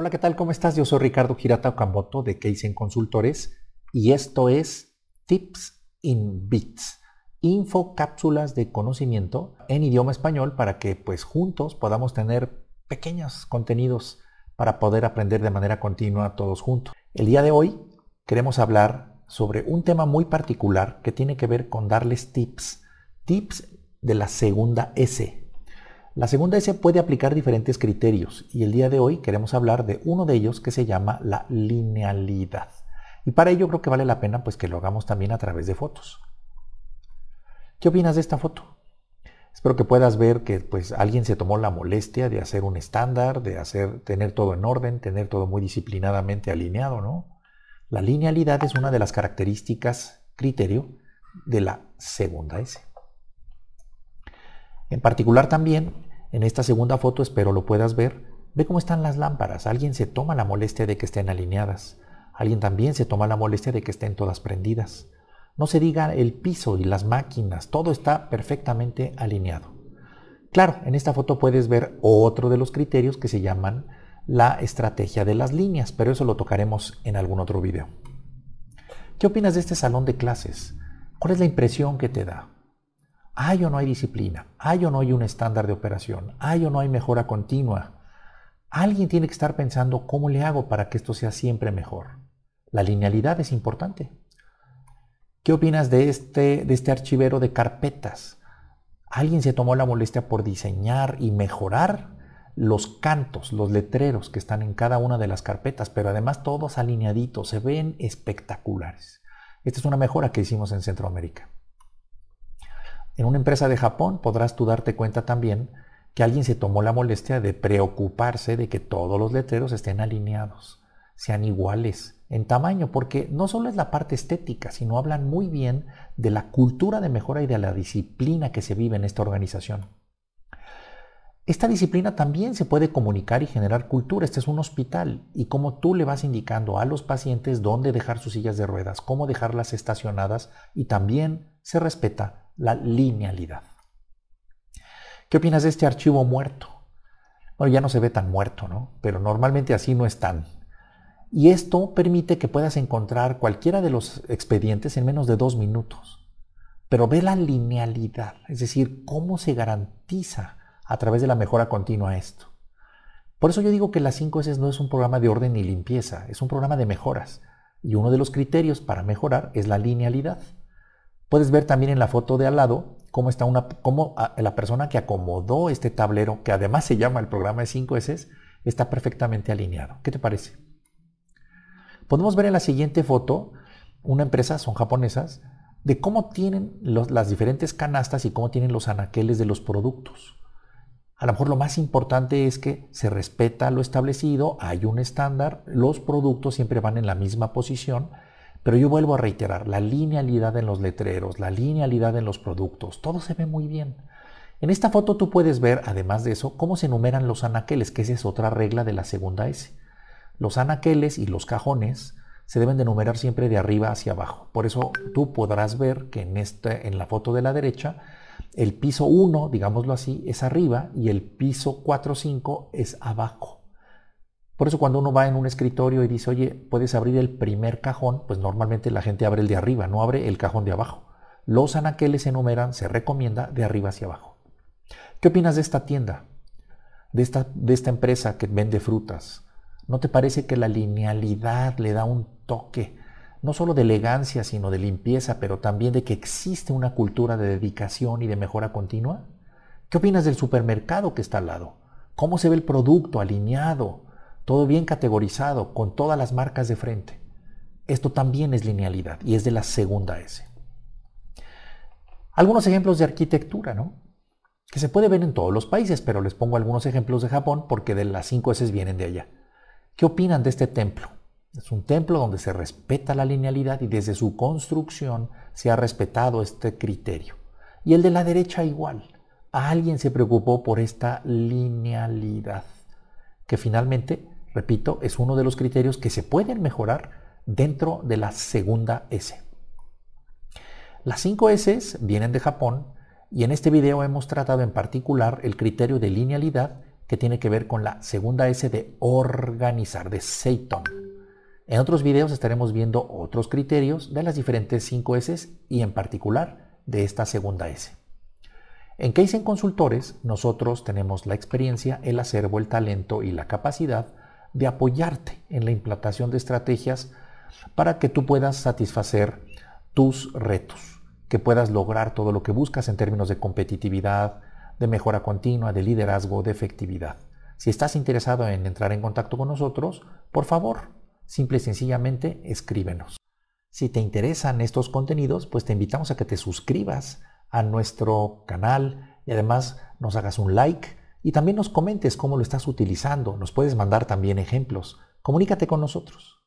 Hola, ¿qué tal? ¿Cómo estás? Yo soy Ricardo Girata Ocamboto de Keisen Consultores y esto es Tips in Bits, info cápsulas de conocimiento en idioma español para que pues juntos podamos tener pequeños contenidos para poder aprender de manera continua todos juntos. El día de hoy queremos hablar sobre un tema muy particular que tiene que ver con darles tips, tips de la segunda S, la segunda S puede aplicar diferentes criterios y el día de hoy queremos hablar de uno de ellos que se llama la linealidad. Y para ello creo que vale la pena pues que lo hagamos también a través de fotos. ¿Qué opinas de esta foto? Espero que puedas ver que pues alguien se tomó la molestia de hacer un estándar, de hacer tener todo en orden, tener todo muy disciplinadamente alineado, ¿no? La linealidad es una de las características criterio de la segunda S. En particular también en esta segunda foto, espero lo puedas ver, ve cómo están las lámparas. Alguien se toma la molestia de que estén alineadas. Alguien también se toma la molestia de que estén todas prendidas. No se diga el piso y las máquinas, todo está perfectamente alineado. Claro, en esta foto puedes ver otro de los criterios que se llaman la estrategia de las líneas, pero eso lo tocaremos en algún otro video. ¿Qué opinas de este salón de clases? ¿Cuál es la impresión que te da? ¿Hay o no hay disciplina? ¿Hay o no hay un estándar de operación? ¿Hay o no hay mejora continua? Alguien tiene que estar pensando cómo le hago para que esto sea siempre mejor. La linealidad es importante. ¿Qué opinas de este, de este archivero de carpetas? Alguien se tomó la molestia por diseñar y mejorar los cantos, los letreros que están en cada una de las carpetas, pero además todos alineaditos, se ven espectaculares. Esta es una mejora que hicimos en Centroamérica. En una empresa de Japón podrás tú darte cuenta también que alguien se tomó la molestia de preocuparse de que todos los letreros estén alineados, sean iguales en tamaño, porque no solo es la parte estética, sino hablan muy bien de la cultura de mejora y de la disciplina que se vive en esta organización. Esta disciplina también se puede comunicar y generar cultura. Este es un hospital y como tú le vas indicando a los pacientes dónde dejar sus sillas de ruedas, cómo dejarlas estacionadas y también se respeta la linealidad. ¿Qué opinas de este archivo muerto? Bueno, ya no se ve tan muerto, ¿no? Pero normalmente así no están. Y esto permite que puedas encontrar cualquiera de los expedientes en menos de dos minutos. Pero ve la linealidad, es decir, cómo se garantiza a través de la mejora continua esto. Por eso yo digo que las 5S no es un programa de orden ni limpieza, es un programa de mejoras. Y uno de los criterios para mejorar es la linealidad. Puedes ver también en la foto de al lado cómo está una, cómo ah, la persona que acomodó este tablero, que además se llama el programa de 5 S, está perfectamente alineado. ¿Qué te parece? Podemos ver en la siguiente foto una empresa, son japonesas, de cómo tienen las diferentes canastas y cómo tienen los anaqueles de los productos. A lo mejor lo más importante es que se respeta lo establecido, hay un estándar, los productos siempre van en la misma posición pero yo vuelvo a reiterar, la linealidad en los letreros, la linealidad en los productos, todo se ve muy bien. En esta foto tú puedes ver, además de eso, cómo se enumeran los anaqueles, que esa es otra regla de la segunda S. Los anaqueles y los cajones se deben de enumerar siempre de arriba hacia abajo. Por eso tú podrás ver que en, esta, en la foto de la derecha, el piso 1, digámoslo así, es arriba y el piso 4-5 es abajo. Por eso cuando uno va en un escritorio y dice, oye, puedes abrir el primer cajón, pues normalmente la gente abre el de arriba, no abre el cajón de abajo. Los anaqueles se enumeran, se recomienda de arriba hacia abajo. ¿Qué opinas de esta tienda? De esta, de esta empresa que vende frutas. ¿No te parece que la linealidad le da un toque, no solo de elegancia, sino de limpieza, pero también de que existe una cultura de dedicación y de mejora continua? ¿Qué opinas del supermercado que está al lado? ¿Cómo se ve el producto alineado? todo bien categorizado, con todas las marcas de frente. Esto también es linealidad y es de la segunda S. Algunos ejemplos de arquitectura, ¿no? Que se puede ver en todos los países, pero les pongo algunos ejemplos de Japón porque de las cinco S vienen de allá. ¿Qué opinan de este templo? Es un templo donde se respeta la linealidad y desde su construcción se ha respetado este criterio. Y el de la derecha igual. alguien se preocupó por esta linealidad, que finalmente repito, es uno de los criterios que se pueden mejorar dentro de la segunda S. Las 5 S vienen de Japón y en este video hemos tratado en particular el criterio de linealidad que tiene que ver con la segunda S de organizar, de Seiton. En otros videos estaremos viendo otros criterios de las diferentes 5 S y en particular de esta segunda S. En Case en Consultores, nosotros tenemos la experiencia, el acervo, el talento y la capacidad de apoyarte en la implantación de estrategias para que tú puedas satisfacer tus retos, que puedas lograr todo lo que buscas en términos de competitividad, de mejora continua, de liderazgo, de efectividad. Si estás interesado en entrar en contacto con nosotros, por favor, simple y sencillamente escríbenos. Si te interesan estos contenidos, pues te invitamos a que te suscribas a nuestro canal y además nos hagas un like y también nos comentes cómo lo estás utilizando. Nos puedes mandar también ejemplos. Comunícate con nosotros.